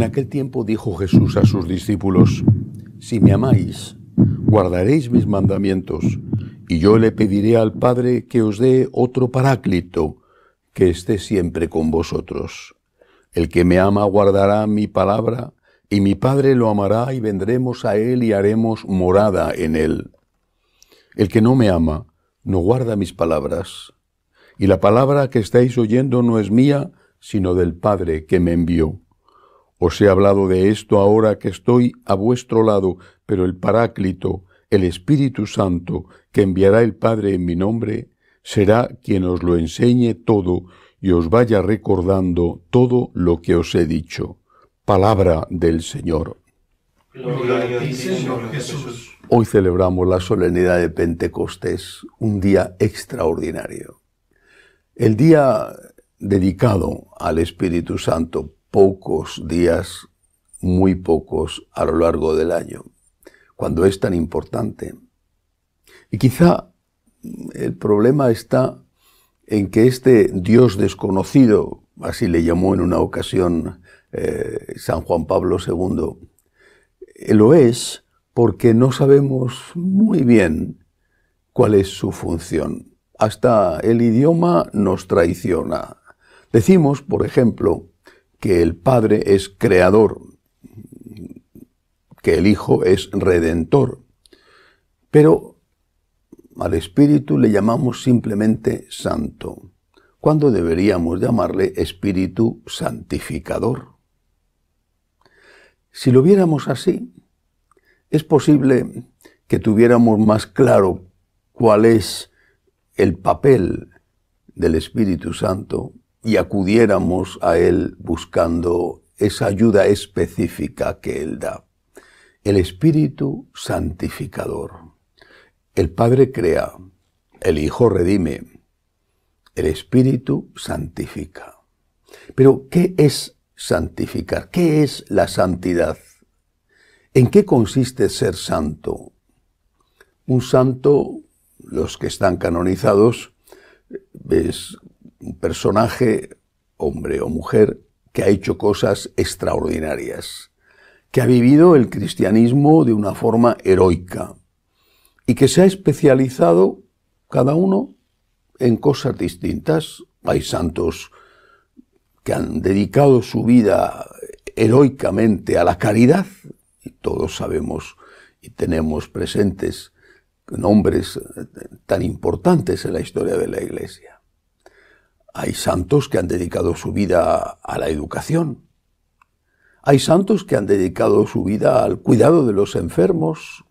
En aquel tiempo dijo Jesús a sus discípulos, Si me amáis, guardaréis mis mandamientos, y yo le pediré al Padre que os dé otro paráclito, que esté siempre con vosotros. El que me ama guardará mi palabra, y mi Padre lo amará y vendremos a él y haremos morada en él. El que no me ama, no guarda mis palabras. Y la palabra que estáis oyendo no es mía, sino del Padre que me envió. Os he hablado de esto ahora que estoy a vuestro lado, pero el Paráclito, el Espíritu Santo, que enviará el Padre en mi nombre, será quien os lo enseñe todo y os vaya recordando todo lo que os he dicho. Palabra del Señor. Jesús. Hoy celebramos la solemnidad de Pentecostés, un día extraordinario. El día dedicado al Espíritu Santo pocos días, muy pocos a lo largo del año, cuando es tan importante. Y quizá el problema está en que este Dios desconocido, así le llamó en una ocasión eh, San Juan Pablo II, eh, lo es porque no sabemos muy bien cuál es su función. Hasta el idioma nos traiciona. Decimos, por ejemplo, que el Padre es creador, que el Hijo es redentor, pero al Espíritu le llamamos simplemente santo, cuando deberíamos llamarle Espíritu santificador. Si lo viéramos así, es posible que tuviéramos más claro cuál es el papel del Espíritu Santo y acudiéramos a Él buscando esa ayuda específica que Él da. El Espíritu Santificador. El Padre crea, el Hijo redime, el Espíritu santifica. Pero, ¿qué es santificar? ¿Qué es la santidad? ¿En qué consiste ser santo? Un santo, los que están canonizados, es un personaje, hombre o mujer, que ha hecho cosas extraordinarias, que ha vivido el cristianismo de una forma heroica y que se ha especializado cada uno en cosas distintas. Hay santos que han dedicado su vida heroicamente a la caridad, y todos sabemos y tenemos presentes nombres tan importantes en la historia de la Iglesia. Hay santos que han dedicado su vida a la educación. Hay santos que han dedicado su vida al cuidado de los enfermos.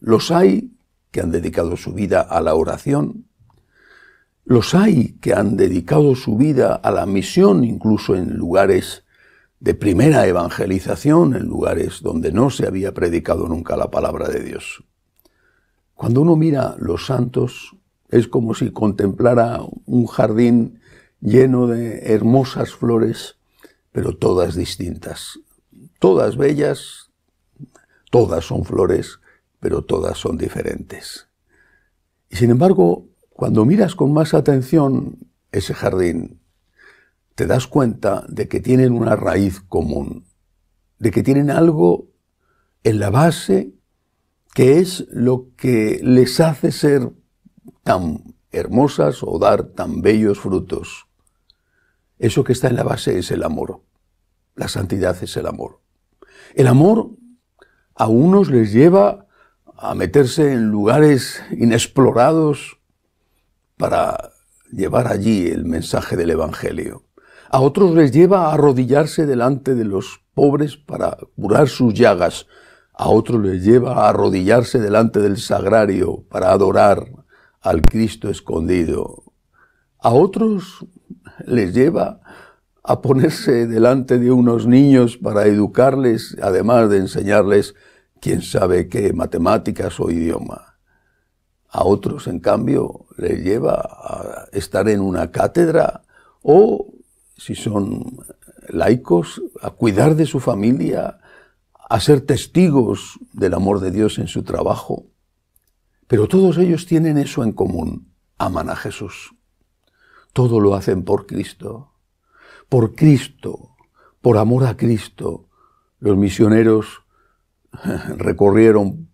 Los hay que han dedicado su vida a la oración. Los hay que han dedicado su vida a la misión, incluso en lugares de primera evangelización, en lugares donde no se había predicado nunca la palabra de Dios. Cuando uno mira los santos, es como si contemplara un jardín lleno de hermosas flores, pero todas distintas, todas bellas, todas son flores, pero todas son diferentes. Y sin embargo, cuando miras con más atención ese jardín, te das cuenta de que tienen una raíz común, de que tienen algo en la base que es lo que les hace ser tan hermosas o dar tan bellos frutos. Eso que está en la base es el amor. La santidad es el amor. El amor a unos les lleva a meterse en lugares inexplorados para llevar allí el mensaje del Evangelio. A otros les lleva a arrodillarse delante de los pobres para curar sus llagas. A otros les lleva a arrodillarse delante del sagrario para adorar al Cristo escondido. A otros les lleva a ponerse delante de unos niños para educarles, además de enseñarles quién sabe qué, matemáticas o idioma. A otros, en cambio, les lleva a estar en una cátedra o, si son laicos, a cuidar de su familia, a ser testigos del amor de Dios en su trabajo. Pero todos ellos tienen eso en común. Aman a Jesús. Todo lo hacen por Cristo. Por Cristo. Por amor a Cristo. Los misioneros recorrieron,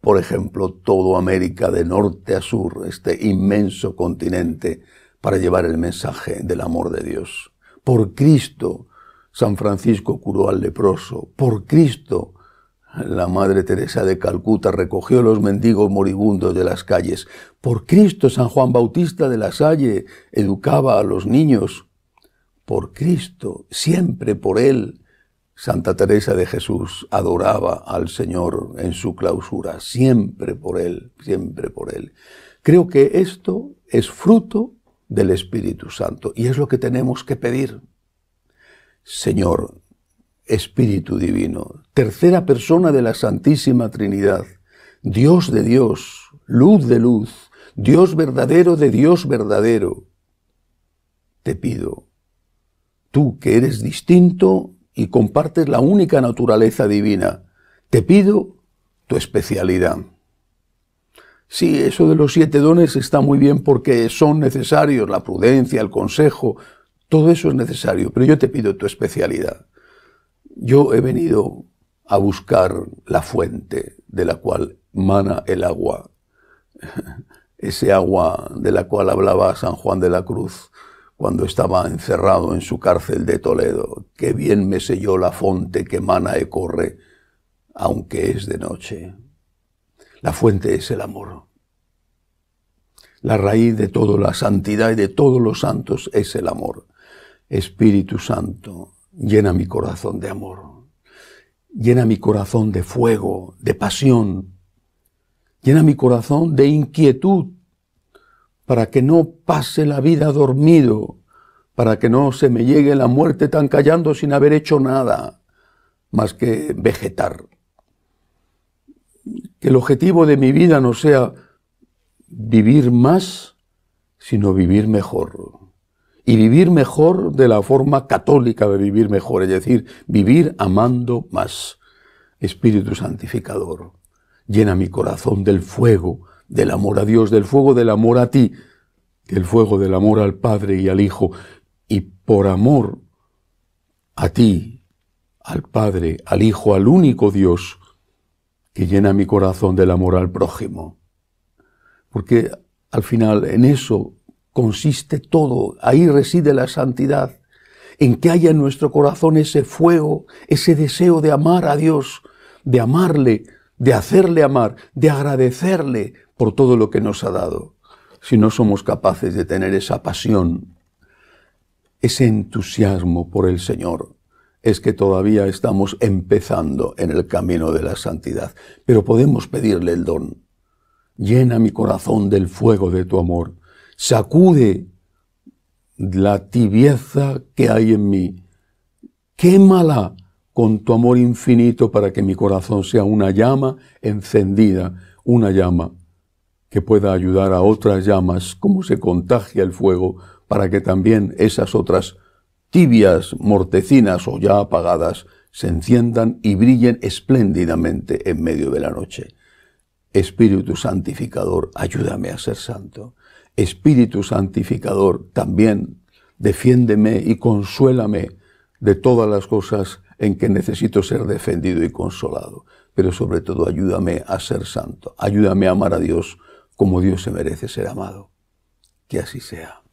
por ejemplo, todo América de norte a sur, este inmenso continente, para llevar el mensaje del amor de Dios. Por Cristo, San Francisco curó al leproso. Por Cristo, la Madre Teresa de Calcuta recogió los mendigos moribundos de las calles. Por Cristo San Juan Bautista de la Salle educaba a los niños. Por Cristo, siempre por Él, Santa Teresa de Jesús adoraba al Señor en su clausura, siempre por Él, siempre por Él. Creo que esto es fruto del Espíritu Santo y es lo que tenemos que pedir. Señor, Espíritu Divino, tercera persona de la Santísima Trinidad, Dios de Dios, luz de luz, Dios verdadero de Dios verdadero. Te pido, tú que eres distinto y compartes la única naturaleza divina, te pido tu especialidad. Sí, eso de los siete dones está muy bien porque son necesarios, la prudencia, el consejo, todo eso es necesario, pero yo te pido tu especialidad. Yo he venido a buscar la fuente de la cual mana el agua, ese agua de la cual hablaba San Juan de la Cruz cuando estaba encerrado en su cárcel de Toledo, que bien me selló la fuente que mana y corre, aunque es de noche. La fuente es el amor. La raíz de toda la santidad y de todos los santos es el amor. Espíritu Santo, Llena mi corazón de amor. Llena mi corazón de fuego, de pasión. Llena mi corazón de inquietud para que no pase la vida dormido, para que no se me llegue la muerte tan callando sin haber hecho nada más que vegetar. Que el objetivo de mi vida no sea vivir más, sino vivir mejor y vivir mejor de la forma católica de vivir mejor, es decir, vivir amando más. Espíritu Santificador, llena mi corazón del fuego, del amor a Dios, del fuego del amor a ti, del fuego del amor al Padre y al Hijo, y por amor a ti, al Padre, al Hijo, al único Dios, que llena mi corazón del amor al prójimo. Porque al final en eso consiste todo, ahí reside la santidad, en que haya en nuestro corazón ese fuego, ese deseo de amar a Dios, de amarle, de hacerle amar, de agradecerle por todo lo que nos ha dado. Si no somos capaces de tener esa pasión, ese entusiasmo por el Señor, es que todavía estamos empezando en el camino de la santidad, pero podemos pedirle el don. Llena mi corazón del fuego de tu amor sacude la tibieza que hay en mí, quémala con tu amor infinito para que mi corazón sea una llama encendida, una llama que pueda ayudar a otras llamas, como se contagia el fuego, para que también esas otras tibias, mortecinas o ya apagadas, se enciendan y brillen espléndidamente en medio de la noche. Espíritu Santificador, ayúdame a ser santo. Espíritu Santificador, también defiéndeme y consuélame de todas las cosas en que necesito ser defendido y consolado, pero sobre todo ayúdame a ser santo, ayúdame a amar a Dios como Dios se merece ser amado. Que así sea.